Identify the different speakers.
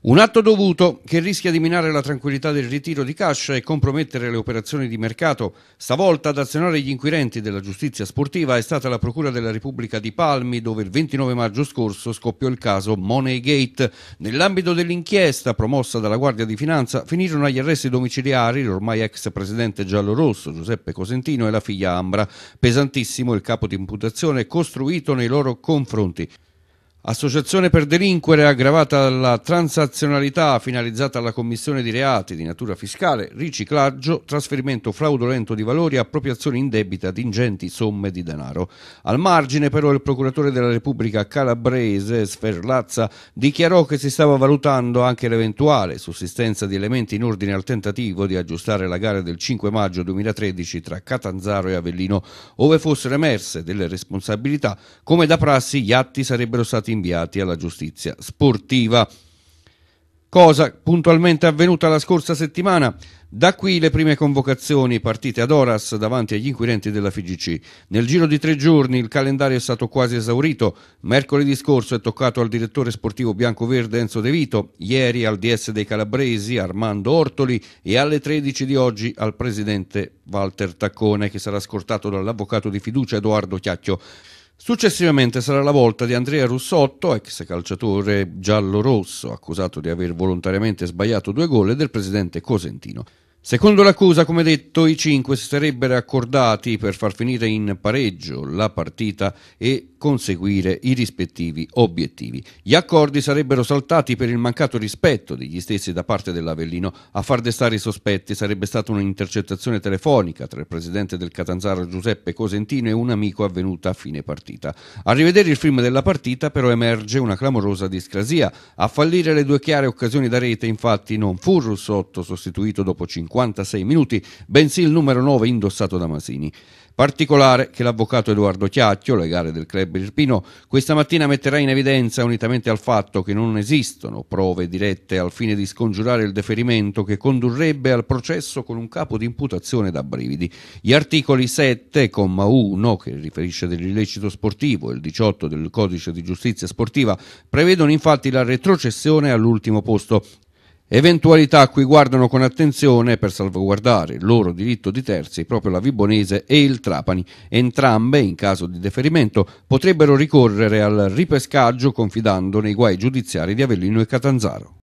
Speaker 1: Un atto dovuto che rischia di minare la tranquillità del ritiro di Cascia e compromettere le operazioni di mercato. Stavolta ad azionare gli inquirenti della giustizia sportiva è stata la Procura della Repubblica di Palmi, dove il 29 maggio scorso scoppiò il caso Moneygate. Nell'ambito dell'inchiesta promossa dalla Guardia di Finanza finirono agli arresti domiciliari l'ormai ex presidente giallorosso Giuseppe Cosentino e la figlia Ambra. Pesantissimo il capo di imputazione costruito nei loro confronti. Associazione per delinquere aggravata dalla transazionalità finalizzata alla commissione di reati di natura fiscale, riciclaggio, trasferimento fraudolento di valori e appropriazione indebita di ingenti somme di denaro. Al margine però il procuratore della Repubblica calabrese Sferlazza dichiarò che si stava valutando anche l'eventuale sussistenza di elementi in ordine al tentativo di aggiustare la gara del 5 maggio 2013 tra Catanzaro e Avellino, ove fossero emerse delle responsabilità, come da prassi gli atti sarebbero stati stati inviati alla giustizia sportiva. Cosa puntualmente avvenuta la scorsa settimana? Da qui le prime convocazioni partite ad Oras davanti agli inquirenti della FIGC. Nel giro di tre giorni il calendario è stato quasi esaurito. Mercoledì scorso è toccato al direttore sportivo bianco-verde Enzo De Vito, ieri al DS dei Calabresi Armando Ortoli e alle 13 di oggi al presidente Walter Taccone che sarà scortato dall'avvocato di fiducia Edoardo Chiacchio. Successivamente sarà la volta di Andrea Russotto, ex calciatore giallo-rosso, accusato di aver volontariamente sbagliato due gol, e del presidente Cosentino. Secondo l'accusa, come detto, i cinque si sarebbero accordati per far finire in pareggio la partita e conseguire i rispettivi obiettivi. Gli accordi sarebbero saltati per il mancato rispetto degli stessi da parte dell'Avellino. A far destare i sospetti sarebbe stata un'intercettazione telefonica tra il presidente del Catanzaro Giuseppe Cosentino e un amico avvenuta a fine partita. A rivedere il film della partita però emerge una clamorosa discrasia. A fallire le due chiare occasioni da rete infatti non fu Russotto sostituito dopo 56 minuti, bensì il numero 9 indossato da Masini. Particolare che l'avvocato Edoardo Chiacchio, legale del club irpino, questa mattina metterà in evidenza unitamente al fatto che non esistono prove dirette al fine di scongiurare il deferimento che condurrebbe al processo con un capo di imputazione da brividi. Gli articoli 7,1, che riferisce dell'illecito sportivo, e il 18 del codice di giustizia sportiva, prevedono infatti la retrocessione all'ultimo posto eventualità a cui guardano con attenzione per salvaguardare il loro diritto di terzi proprio la Vibonese e il Trapani. Entrambe, in caso di deferimento, potrebbero ricorrere al ripescaggio confidando nei guai giudiziari di Avellino e Catanzaro.